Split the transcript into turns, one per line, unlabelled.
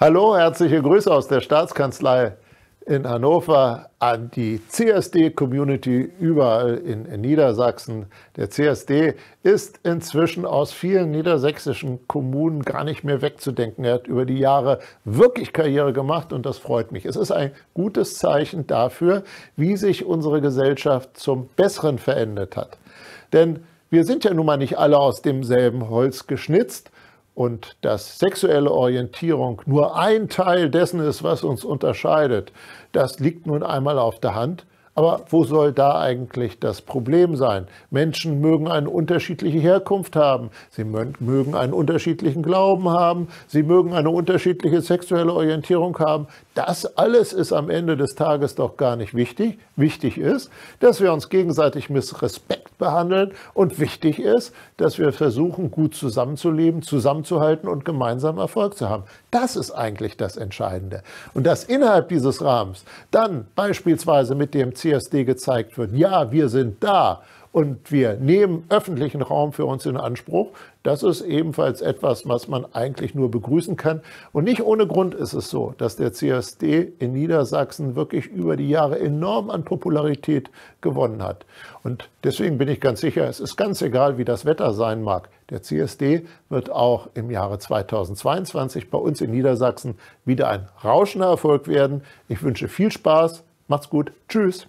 Hallo, herzliche Grüße aus der Staatskanzlei in Hannover an die CSD-Community überall in, in Niedersachsen. Der CSD ist inzwischen aus vielen niedersächsischen Kommunen gar nicht mehr wegzudenken. Er hat über die Jahre wirklich Karriere gemacht und das freut mich. Es ist ein gutes Zeichen dafür, wie sich unsere Gesellschaft zum Besseren verändert hat. Denn wir sind ja nun mal nicht alle aus demselben Holz geschnitzt und dass sexuelle Orientierung nur ein Teil dessen ist, was uns unterscheidet, das liegt nun einmal auf der Hand. Aber wo soll da eigentlich das Problem sein? Menschen mögen eine unterschiedliche Herkunft haben, sie mögen einen unterschiedlichen Glauben haben, sie mögen eine unterschiedliche sexuelle Orientierung haben. Das alles ist am Ende des Tages doch gar nicht wichtig. Wichtig ist, dass wir uns gegenseitig mit Respekt behandeln. Und wichtig ist, dass wir versuchen, gut zusammenzuleben, zusammenzuhalten und gemeinsam Erfolg zu haben. Das ist eigentlich das Entscheidende. Und dass innerhalb dieses Rahmens dann beispielsweise mit dem CSD gezeigt wird, ja, wir sind da und wir nehmen öffentlichen Raum für uns in Anspruch. Das ist ebenfalls etwas, was man eigentlich nur begrüßen kann. Und nicht ohne Grund ist es so, dass der CSD in Niedersachsen wirklich über die Jahre enorm an Popularität gewonnen hat. Und deswegen bin ich ganz sicher, es ist ganz egal, wie das Wetter sein mag. Der CSD wird auch im Jahre 2022 bei uns in Niedersachsen wieder ein rauschender Erfolg werden. Ich wünsche viel Spaß. Macht's gut. Tschüss.